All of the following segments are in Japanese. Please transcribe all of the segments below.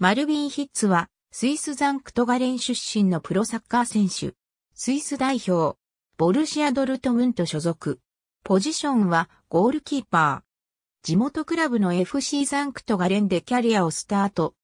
マルビン・ヒッツは、スイスザンクトガレン出身のプロサッカー選手。スイス代表、ボルシア・ドルトムント所属。ポジションは、ゴールキーパー。地元クラブの FC ザンクトガレンでキャリアをスタート。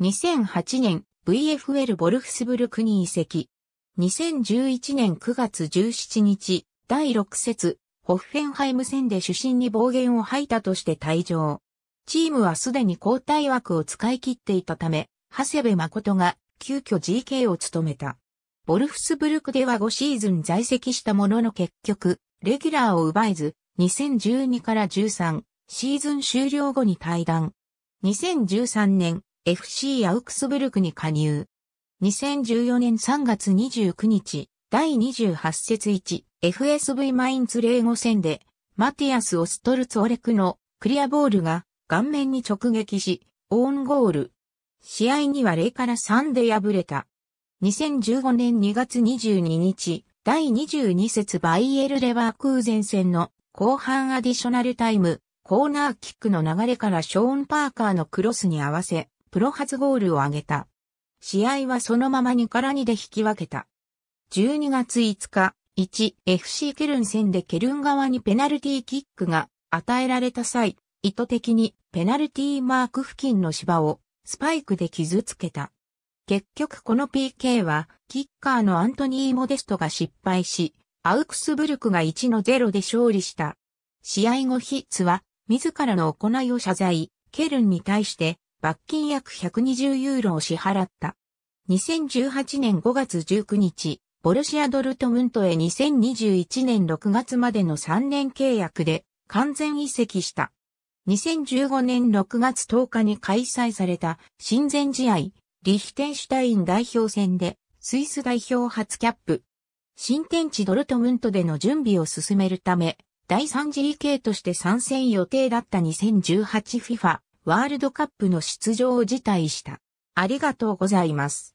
2008年、VFL ボルフスブルクに移籍。2011年9月17日、第6節、ホッフェンハイム戦で主審に暴言を吐いたとして退場。チームはすでに交代枠を使い切っていたため、長谷部誠が急遽 GK を務めた。ボルフスブルクでは5シーズン在籍したものの結局、レギュラーを奪えず、2012から13シーズン終了後に退団。2013年 FC アウクスブルクに加入。2014年3月29日、第28節 1FSV マインツ05戦で、マティアス・オストルツ・オレクのクリアボールが顔面に直撃し、オーンゴール。試合には0から3で敗れた。2015年2月22日、第22節バイエルレバークーゼン戦の後半アディショナルタイム、コーナーキックの流れからショーン・パーカーのクロスに合わせ、プロ初ゴールを挙げた。試合はそのまま2から2で引き分けた。12月5日、1FC ケルン戦でケルン側にペナルティーキックが与えられた際、意図的にペナルティーマーク付近の芝をスパイクで傷つけた。結局この PK は、キッカーのアントニー・モデストが失敗し、アウクスブルクが1の0で勝利した。試合後ヒッツは、自らの行いを謝罪、ケルンに対して、罰金約120ユーロを支払った。2018年5月19日、ボルシア・ドルトムントへ2021年6月までの3年契約で完全移籍した。2015年6月10日に開催された親善試合、リヒテンシュタイン代表戦でスイス代表初キャップ。新天地ドルトムントでの準備を進めるため、第3次理 k として参戦予定だった 2018FIFA ワールドカップの出場を辞退した。ありがとうございます。